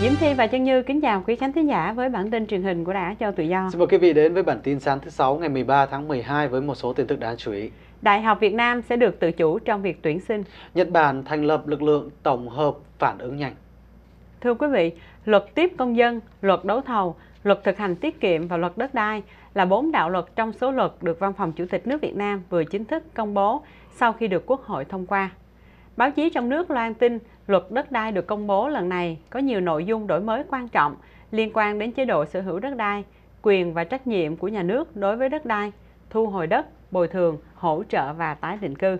Diễm Thi và Chân Như kính chào quý khán thính giả với bản tin truyền hình của Đã cho tự do. Xin mời quý vị đến với bản tin sáng thứ sáu ngày 13 tháng 12 với một số tin tức đáng chú ý. Đại học Việt Nam sẽ được tự chủ trong việc tuyển sinh. Nhật Bản thành lập lực lượng tổng hợp phản ứng nhanh. Thưa quý vị, luật tiếp công dân, luật đấu thầu, luật thực hành tiết kiệm và luật đất đai là bốn đạo luật trong số luật được Văn phòng Chủ tịch nước Việt Nam vừa chính thức công bố sau khi được Quốc hội thông qua. Báo chí trong nước loan tin luật đất đai được công bố lần này có nhiều nội dung đổi mới quan trọng liên quan đến chế độ sở hữu đất đai, quyền và trách nhiệm của nhà nước đối với đất đai, thu hồi đất, bồi thường, hỗ trợ và tái định cư.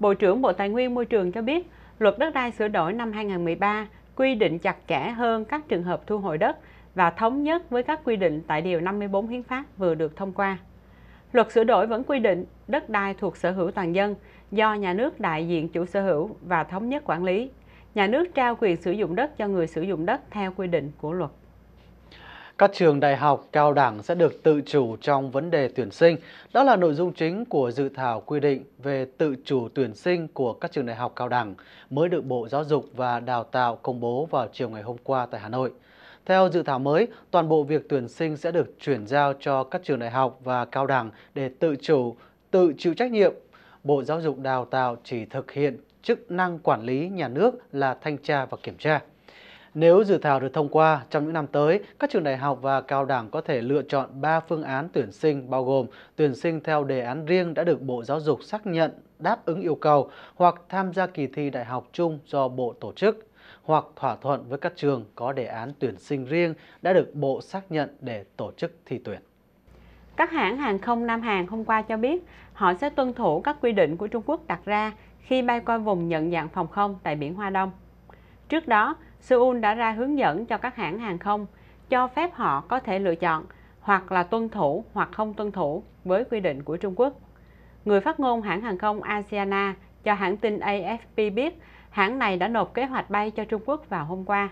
Bộ trưởng Bộ Tài nguyên Môi trường cho biết, luật đất đai sửa đổi năm 2013 quy định chặt chẽ hơn các trường hợp thu hồi đất và thống nhất với các quy định tại Điều 54 Hiến pháp vừa được thông qua. Luật sửa đổi vẫn quy định đất đai thuộc sở hữu toàn dân do nhà nước đại diện chủ sở hữu và thống nhất quản lý. Nhà nước trao quyền sử dụng đất cho người sử dụng đất theo quy định của luật. Các trường đại học, cao đẳng sẽ được tự chủ trong vấn đề tuyển sinh. Đó là nội dung chính của dự thảo quy định về tự chủ tuyển sinh của các trường đại học cao đẳng mới được Bộ Giáo dục và Đào tạo công bố vào chiều ngày hôm qua tại Hà Nội. Theo dự thảo mới, toàn bộ việc tuyển sinh sẽ được chuyển giao cho các trường đại học và cao đẳng để tự chủ, tự chịu trách nhiệm. Bộ Giáo dục Đào tạo chỉ thực hiện chức năng quản lý nhà nước là thanh tra và kiểm tra. Nếu dự thảo được thông qua, trong những năm tới, các trường đại học và cao đẳng có thể lựa chọn 3 phương án tuyển sinh bao gồm tuyển sinh theo đề án riêng đã được Bộ Giáo dục xác nhận đáp ứng yêu cầu hoặc tham gia kỳ thi đại học chung do Bộ tổ chức hoặc thỏa thuận với các trường có đề án tuyển sinh riêng đã được Bộ xác nhận để tổ chức thi tuyển. Các hãng hàng không Nam Hàn hôm qua cho biết họ sẽ tuân thủ các quy định của Trung Quốc đặt ra khi bay qua vùng nhận dạng phòng không tại biển Hoa Đông. Trước đó, Seoul đã ra hướng dẫn cho các hãng hàng không cho phép họ có thể lựa chọn hoặc là tuân thủ hoặc không tuân thủ với quy định của Trung Quốc. Người phát ngôn hãng hàng không Asiana cho hãng tin AFP biết hãng này đã nộp kế hoạch bay cho Trung Quốc vào hôm qua.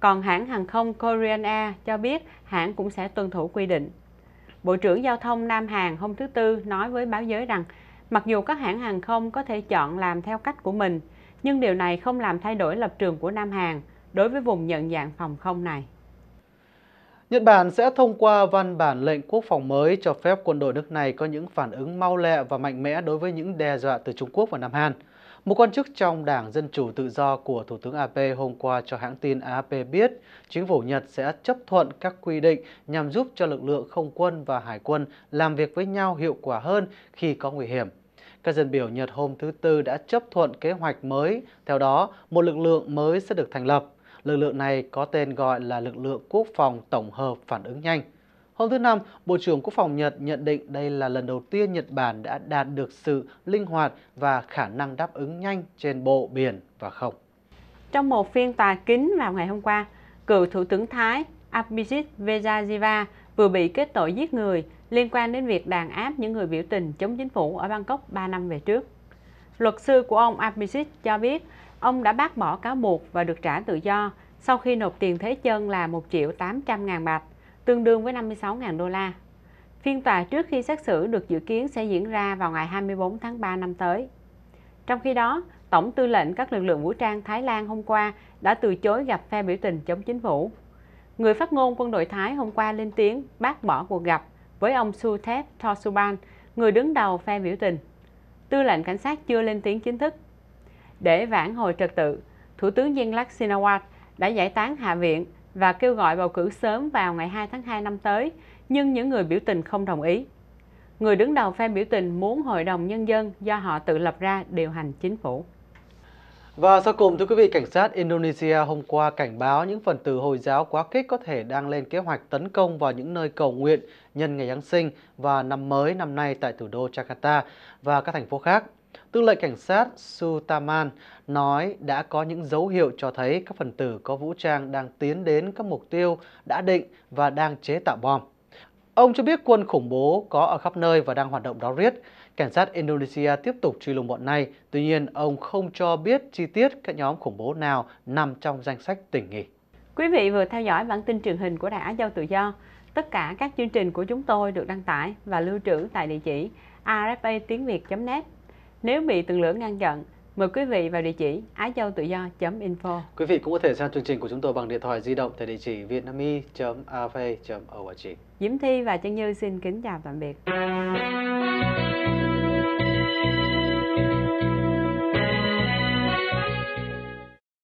Còn hãng hàng không Korean Air cho biết hãng cũng sẽ tuân thủ quy định. Bộ trưởng Giao thông Nam Hàn hôm thứ Tư nói với báo giới rằng mặc dù các hãng hàng không có thể chọn làm theo cách của mình, nhưng điều này không làm thay đổi lập trường của Nam Hàn đối với vùng nhận dạng phòng không này. Nhật Bản sẽ thông qua văn bản lệnh quốc phòng mới cho phép quân đội nước này có những phản ứng mau lẹ và mạnh mẽ đối với những đe dọa từ Trung Quốc và Nam Hàn. Một quan chức trong Đảng Dân Chủ Tự Do của Thủ tướng Abe hôm qua cho hãng tin AP biết chính phủ Nhật sẽ chấp thuận các quy định nhằm giúp cho lực lượng không quân và hải quân làm việc với nhau hiệu quả hơn khi có nguy hiểm. Các dân biểu Nhật hôm thứ Tư đã chấp thuận kế hoạch mới, theo đó một lực lượng mới sẽ được thành lập. Lực lượng này có tên gọi là lực lượng quốc phòng tổng hợp phản ứng nhanh. Hôm thứ Năm, Bộ trưởng Quốc phòng Nhật nhận định đây là lần đầu tiên Nhật Bản đã đạt được sự linh hoạt và khả năng đáp ứng nhanh trên bộ, biển và không. Trong một phiên tòa kín vào ngày hôm qua, cựu Thủ tướng Thái Abhijit Vejajiva vừa bị kết tội giết người liên quan đến việc đàn áp những người biểu tình chống chính phủ ở Bangkok 3 năm về trước. Luật sư của ông Abhijit cho biết Ông đã bác bỏ cáo buộc và được trả tự do sau khi nộp tiền thế chân là 1 triệu 800 ngàn bạc, tương đương với 56 ngàn đô la. Phiên tòa trước khi xét xử được dự kiến sẽ diễn ra vào ngày 24 tháng 3 năm tới. Trong khi đó, Tổng tư lệnh các lực lượng vũ trang Thái Lan hôm qua đã từ chối gặp phe biểu tình chống chính phủ. Người phát ngôn quân đội Thái hôm qua lên tiếng bác bỏ cuộc gặp với ông Suthep Thosuban, người đứng đầu phe biểu tình. Tư lệnh cảnh sát chưa lên tiếng chính thức để vãn hồi trật tự, Thủ tướng Yingluck Shinawatra đã giải tán Hạ viện và kêu gọi bầu cử sớm vào ngày 2 tháng 2 năm tới, nhưng những người biểu tình không đồng ý. Người đứng đầu phe biểu tình muốn Hội đồng Nhân dân do họ tự lập ra điều hành chính phủ. Và sau cùng, thưa quý vị, cảnh sát Indonesia hôm qua cảnh báo những phần tử Hồi giáo quá kích có thể đang lên kế hoạch tấn công vào những nơi cầu nguyện nhân ngày Giáng sinh và năm mới năm nay tại thủ đô Jakarta và các thành phố khác. Tư lệnh cảnh sát Sutaman nói đã có những dấu hiệu cho thấy các phần tử có vũ trang đang tiến đến các mục tiêu đã định và đang chế tạo bom. Ông cho biết quân khủng bố có ở khắp nơi và đang hoạt động đó riết. Cảnh sát Indonesia tiếp tục truy lùng bọn này, tuy nhiên ông không cho biết chi tiết các nhóm khủng bố nào nằm trong danh sách tình nghi. Quý vị vừa theo dõi bản tin truyền hình của Đài Á Châu Tự Do. Tất cả các chương trình của chúng tôi được đăng tải và lưu trữ tại địa chỉ rfa tiếng net nếu bị tường lửa ngăn chặn, mời quý vị vào địa chỉ á châu tự do.info. Quý vị cũng có thể xem chương trình của chúng tôi bằng điện thoại di động tại địa chỉ vietnamese.av.org. Diễm Thi và Trân Như xin kính chào tạm biệt.